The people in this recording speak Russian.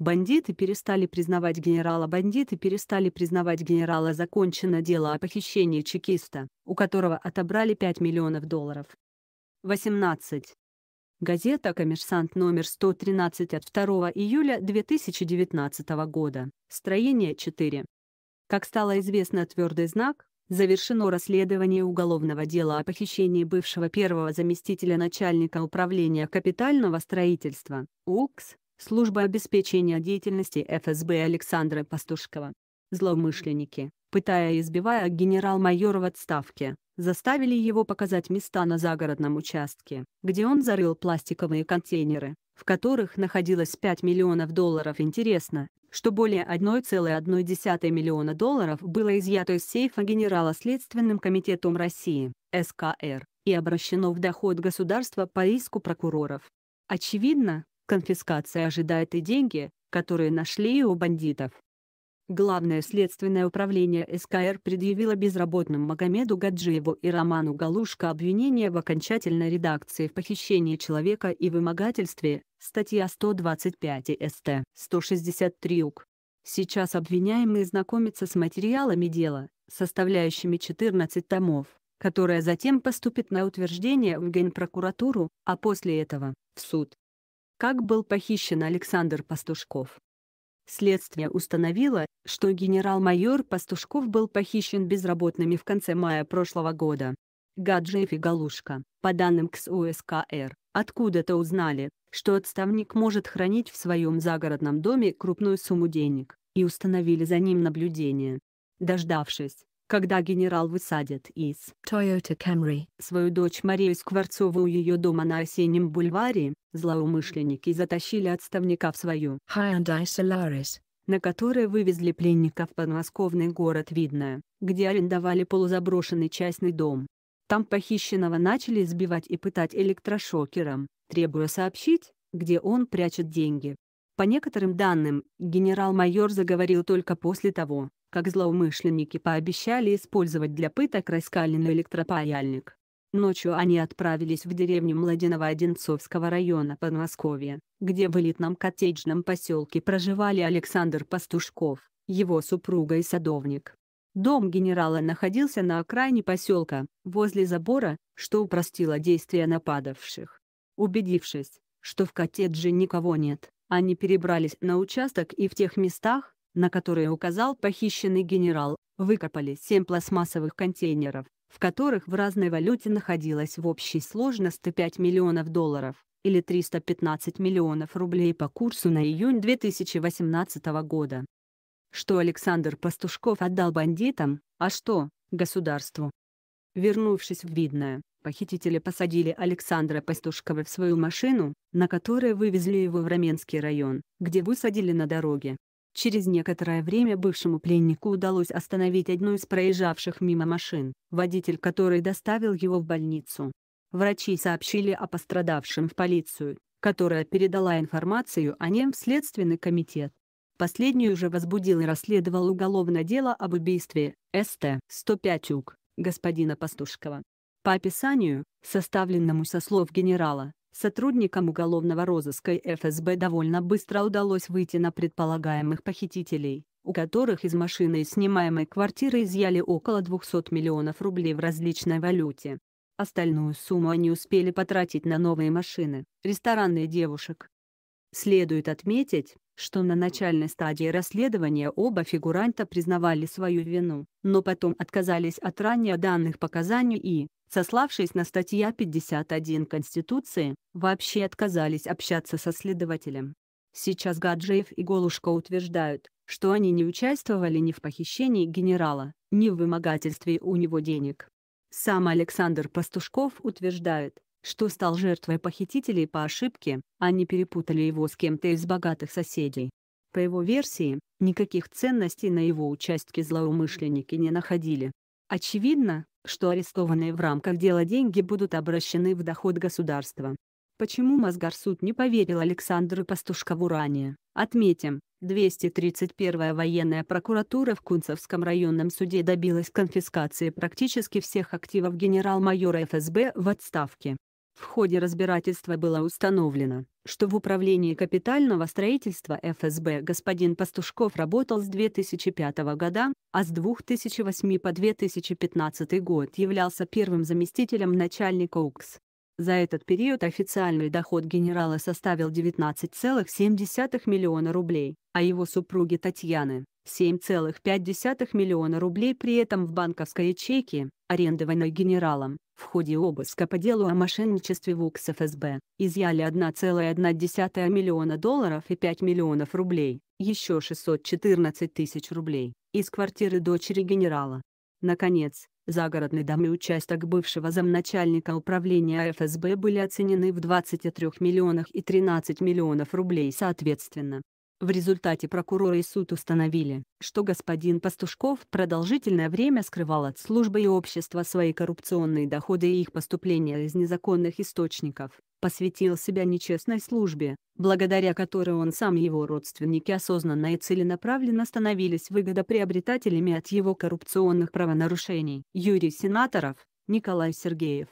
Бандиты перестали признавать генерала. Бандиты перестали признавать генерала. Закончено дело о похищении чекиста, у которого отобрали 5 миллионов долларов. 18. Газета «Коммерсант» номер 113 от 2 июля 2019 года. Строение 4. Как стало известно, твердый знак, завершено расследование уголовного дела о похищении бывшего первого заместителя начальника управления капитального строительства, УКС, Служба обеспечения деятельности ФСБ Александра Пастушкова. Злоумышленники, пытая и избивая генерал-майора в отставке, заставили его показать места на загородном участке, где он зарыл пластиковые контейнеры, в которых находилось 5 миллионов долларов. Интересно, что более 1,1 миллиона долларов было изъято из сейфа генерала Следственным комитетом России, СКР, и обращено в доход государства по иску прокуроров. Очевидно, Конфискация ожидает и деньги, которые нашли у бандитов. Главное следственное управление СКР предъявило безработным Магомеду Гаджиеву и Роману Галушко обвинение в окончательной редакции в похищении человека и вымогательстве, статья 125 СТ 163 УК. Сейчас обвиняемые знакомятся с материалами дела, составляющими 14 томов, которое затем поступит на утверждение в Генпрокуратуру, а после этого – в суд как был похищен Александр Пастушков. Следствие установило, что генерал-майор Пастушков был похищен безработными в конце мая прошлого года. Гаджиев и Галушка, по данным КСУСКР, откуда-то узнали, что отставник может хранить в своем загородном доме крупную сумму денег, и установили за ним наблюдение. Дождавшись, когда генерал высадит из Toyota Camry свою дочь Марию Скворцову у ее дома на осеннем бульваре, злоумышленники затащили отставника в свою Hyundai Solaris, на которой вывезли пленника в подмосковный город Видное, где арендовали полузаброшенный частный дом. Там похищенного начали избивать и пытать электрошокером, требуя сообщить, где он прячет деньги. По некоторым данным, генерал-майор заговорил только после того, как злоумышленники пообещали использовать для пыток раскаленный электропаяльник. Ночью они отправились в деревню Младенова-Одинцовского района Подмосковья, где в элитном коттеджном поселке проживали Александр Пастушков, его супруга и садовник. Дом генерала находился на окраине поселка, возле забора, что упростило действия нападавших. Убедившись, что в коттедже никого нет, они перебрались на участок и в тех местах, на которые указал похищенный генерал, выкопали семь пластмассовых контейнеров, в которых в разной валюте находилось в общей сложности 5 миллионов долларов или 315 миллионов рублей по курсу на июнь 2018 года. Что Александр Пастушков отдал бандитам, а что – государству. Вернувшись в Видное, похитители посадили Александра Пастушкова в свою машину, на которой вывезли его в Раменский район, где высадили на дороге. Через некоторое время бывшему пленнику удалось остановить одну из проезжавших мимо машин, водитель которой доставил его в больницу. Врачи сообщили о пострадавшем в полицию, которая передала информацию о нем в Следственный комитет. Последний уже возбудил и расследовал уголовное дело об убийстве СТ-105 УК господина Пастушкова. По описанию, составленному со слов генерала, Сотрудникам уголовного розыска и ФСБ довольно быстро удалось выйти на предполагаемых похитителей, у которых из машины и снимаемой квартиры изъяли около 200 миллионов рублей в различной валюте. Остальную сумму они успели потратить на новые машины, рестораны и девушек. Следует отметить, что на начальной стадии расследования оба фигуранта признавали свою вину, но потом отказались от ранее данных показаний и, сославшись на статья 51 Конституции, вообще отказались общаться со следователем. Сейчас Гаджиев и Голушко утверждают, что они не участвовали ни в похищении генерала, ни в вымогательстве у него денег. Сам Александр Пастушков утверждает, что стал жертвой похитителей по ошибке, они перепутали его с кем-то из богатых соседей. По его версии, никаких ценностей на его участке злоумышленники не находили. Очевидно, что арестованные в рамках дела деньги будут обращены в доход государства. Почему Мосгорсуд не поверил Александру Пастушкову ранее? Отметим, 231-я военная прокуратура в Кунцевском районном суде добилась конфискации практически всех активов генерал-майора ФСБ в отставке. В ходе разбирательства было установлено, что в Управлении капитального строительства ФСБ господин Пастушков работал с 2005 года, а с 2008 по 2015 год являлся первым заместителем начальника УКС. За этот период официальный доход генерала составил 19,7 миллиона рублей, а его супруги Татьяны – 7,5 миллиона рублей при этом в банковской ячейке, арендованной генералом, ходе обыска по делу о мошенничестве в УКС ФСБ, изъяли 1,1 миллиона долларов и 5 миллионов рублей, еще 614 тысяч рублей, из квартиры дочери генерала. Наконец, загородный дом и участок бывшего замначальника управления ФСБ были оценены в 23 миллионах и 13 миллионов рублей соответственно. В результате прокуроры и суд установили, что господин Пастушков продолжительное время скрывал от службы и общества свои коррупционные доходы и их поступления из незаконных источников, посвятил себя нечестной службе, благодаря которой он сам и его родственники осознанно и целенаправленно становились выгодоприобретателями от его коррупционных правонарушений. Юрий Сенаторов, Николай Сергеев